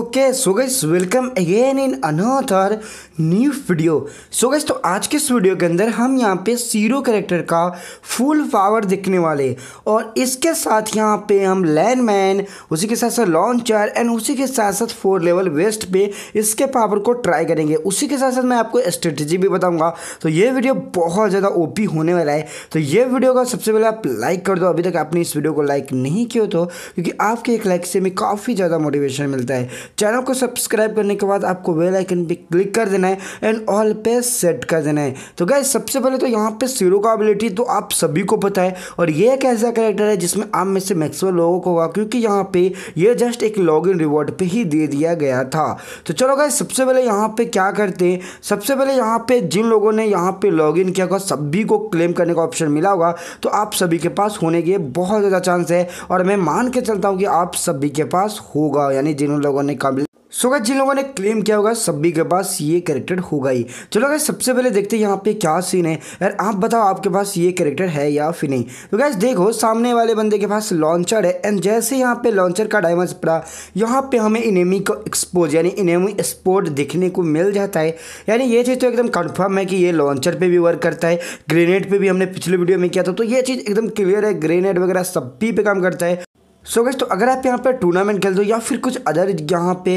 okay so guys welcome again in another new video so guys तो आज के इस वीडियो के अंदर हम यहाँ पे सीरो करेक्टर का फुल पावर देखने वाले और इसके साथ यहाँ पे हम लैंडमैन उसी के साथ साथ लॉन्चर एंड उसी के साथ साथ फोर लेवल वेस्ट पे इसके पावर को ट्राई करेंगे उसी के साथ साथ मैं आपको स्ट्रेटजी भी बताऊँगा तो ये वीडियो बहुत ज़्यादा ओपी होने वाला है तो ये वीडियो का सबसे पहले आप लाइक कर दो अभी तक आपने इस वीडियो को लाइक नहीं किया तो क्योंकि आपके एक लाइक से हमें काफ़ी ज़्यादा मोटिवेशन मिलता है चैनल को सब्सक्राइब करने के बाद आपको वेल आइकन पे क्लिक कर देना है एंड ऑल पे सेट कर देना है तो गए सबसे पहले तो यहाँ पे सीरो का एबिलिटी तो आप सभी को पता है और ये एक ऐसा कैरेक्टर है जिसमें आप में से मैक्सिमम लोगों को होगा क्योंकि यहाँ पे ये जस्ट एक लॉग इन रिवॉर्ड पर ही दे दिया गया था तो चलो गए सबसे पहले यहाँ पर क्या करते हैं सबसे पहले यहाँ पर जिन लोगों ने यहाँ पर लॉग इन किया होगा सभी को क्लेम करने का ऑप्शन मिला होगा तो आप सभी के पास होने के बहुत ज़्यादा चांस है और मैं मान के चलता हूँ कि आप सभी के पास होगा यानी जिन लोगों ने काबिल सो so, जिन लोगों ने क्लेम किया होगा सभी के पास ये कैरेक्टर होगा ही चलो गैस सबसे पहले देखते हैं यहाँ पे क्या सीन है यार आप बताओ आपके पास ये कैरेक्टर है या फिर नहीं तो गैस देखो सामने वाले बंदे के पास लॉन्चर है एंड जैसे यहाँ पे लॉन्चर का डायमंड पड़ा यहाँ पे हमें इनेमी को एक्सपोज यानी इनेमी एक्सपोर्ट देखने को मिल जाता है यानी ये चीज़ तो एकदम कन्फर्म है कि ये लॉन्चर पर भी वर्क करता है ग्रेनेड पर भी हमने पिछले वीडियो में किया था तो ये चीज़ एकदम क्लियर है ग्रेनेड वगैरह सभी पे काम करता है सो गैस तो अगर आप यहाँ पे टूर्नामेंट खेल दो या फिर कुछ अदर यहाँ पे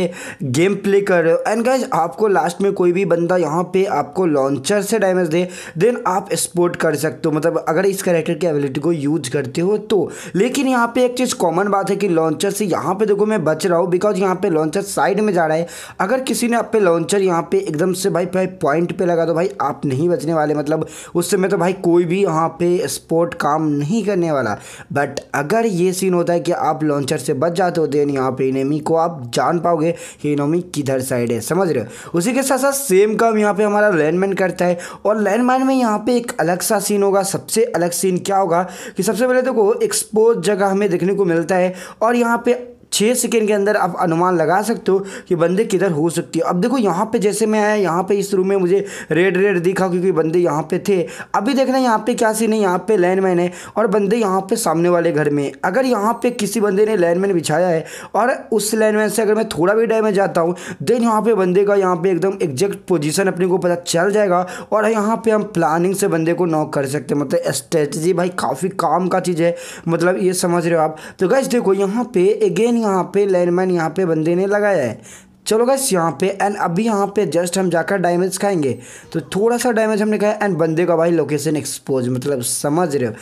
गेम प्ले कर रहे हो एंड गैस आपको लास्ट में कोई भी बंदा यहाँ पे आपको लॉन्चर से डैमेज दे देन आप स्पोर्ट कर सकते हो मतलब अगर इस करेक्टर की एबिलिटी को यूज करते हो तो लेकिन यहाँ पे एक चीज़ कॉमन बात है कि लॉन्चर से यहाँ पर देखो मैं बच रहा हूँ बिकॉज यहाँ पे लॉन्चर साइड में जा रहा है अगर किसी ने आप पे लॉन्चर यहाँ पर एकदम से भाई भाई पॉइंट पर लगा दो तो भाई आप नहीं बचने वाले मतलब उस समय तो भाई कोई भी यहाँ पर स्पोर्ट काम नहीं करने वाला बट अगर ये सीन होता है कि कि आप लॉन्चर से बच जाते हो देन यहाँ पे इनेमी को आप जान पाओगे कि इनोमी किधर साइड है समझ रहे हो उसी के साथ साथ सेम काम यहाँ पे हमारा लैंडमैन करता है और लैंडमैन में यहाँ पे एक अलग सा सीन होगा सबसे अलग सीन क्या होगा कि सबसे पहले देखो एक्सपोज जगह हमें देखने को मिलता है और यहाँ पे छः सेकेंड के अंदर आप अनुमान लगा सकते हो कि बंदे किधर हो सकती है अब देखो यहाँ पे जैसे मैं आया यहाँ पे इस रूम में मुझे रेड रेड दिखा क्योंकि बंदे यहाँ पे थे अभी देखना यहाँ पे क्या सीन है यहाँ पे लैंडमैन है और बंदे यहाँ पे सामने वाले घर में अगर यहाँ पे किसी बंदे ने लैंडमैन बिछाया है और उस लैंडमैन से अगर मैं थोड़ा भी डैमेज जाता हूँ देन यहाँ पे बंदे का यहाँ पे एकदम एग्जैक्ट पोजिशन अपने को पता चल जाएगा और यहाँ पर हम प्लानिंग से बंदे को नॉक कर सकते मतलब स्ट्रेटजी भाई काफ़ी काम का चीज़ है मतलब ये समझ रहे हो आप तो गैस देखो यहाँ पे अगेन यहाँ पे लैंडमाइन यहाँ पे बंदे ने लगाया है चलो गैस यहाँ पे एंड अभी यहाँ पे जस्ट हम जाकर डैमेज खाएंगे तो थोड़ा सा डैमेज हमने खाया एंड बंदे का भाई लोकेशन एक्सपोज मतलब समझ रहे हो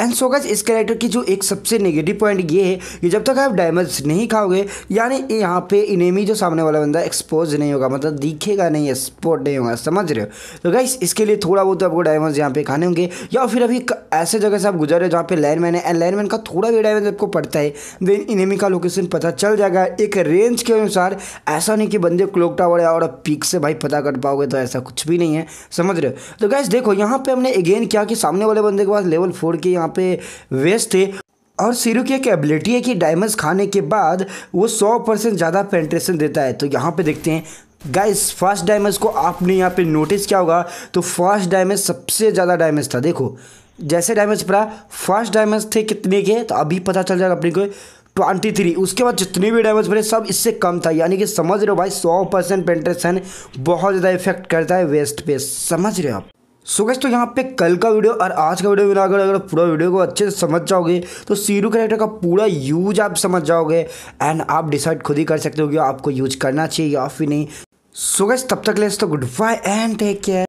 एंड सो गज इस कैरेक्टर की जो एक सबसे नेगेटिव पॉइंट ये है कि जब तक आप डैमेज नहीं खाओगे यानी यहाँ पे इनेमी जो सामने वाला बंदा एक्सपोज नहीं होगा मतलब दिखेगा नहीं एक्सपोर्ट नहीं होगा समझ रहे हो तो गाइस इसके लिए थोड़ा बहुत तो आपको डायमंड यहाँ पे खाने होंगे या फिर अभी ऐसे जगह से आप गुजर रहे हो जहाँ पे लैंड मैन है एंड लैंड मैन का थोड़ा भी डायमंड आपको पड़ता है देन इनेमी का लोकेशन पता चल जाएगा एक रेंज के अनुसार ऐसा नहीं कि बंदे क्लोक टावर है और अब पीक से भाई पता कर पाओगे तो ऐसा कुछ भी नहीं है समझ रहे हो तो गैस देखो यहाँ पे हमने अगेन क्या कि सामने वाले बंदे के पास लेवल फोर के यहाँ यहाँ पे वेस्ट थे और सिरू की एक एबिलिटी है कि डायमंड्स खाने के बाद वो सौ परसेंट ज़्यादा पेंट्रेशन देता है तो यहाँ पे देखते हैं गाइस फर्स्ट डायमंड्स को आपने यहाँ पे नोटिस किया होगा तो फर्स्ट डायमंड सबसे ज़्यादा डायमंड था देखो जैसे डायमंड पड़ा फर्स्ट डायमंड थे कितने के तो अभी पता चल जाएगा अपने को ट्वेंटी थ्री उसके बाद जितने भी डैमेज बने सब इससे कम था यानी कि समझ रहे हो भाई सौ परसेंट पेंट्रेशन बहुत ज़्यादा इफेक्ट करता है वेस्ट पे समझ रहे हो आप सो गैस तो यहाँ पे कल का वीडियो और आज का वीडियो मिलाकर अगर पूरा वीडियो को अच्छे से समझ जाओगे तो सीरू कैरेक्टर का पूरा यूज आप समझ जाओगे एंड आप डिसाइड खुद ही कर सकते हो कि आपको यूज करना चाहिए या फिर नहीं सो गैस तब तक लेस तो goodbye and take care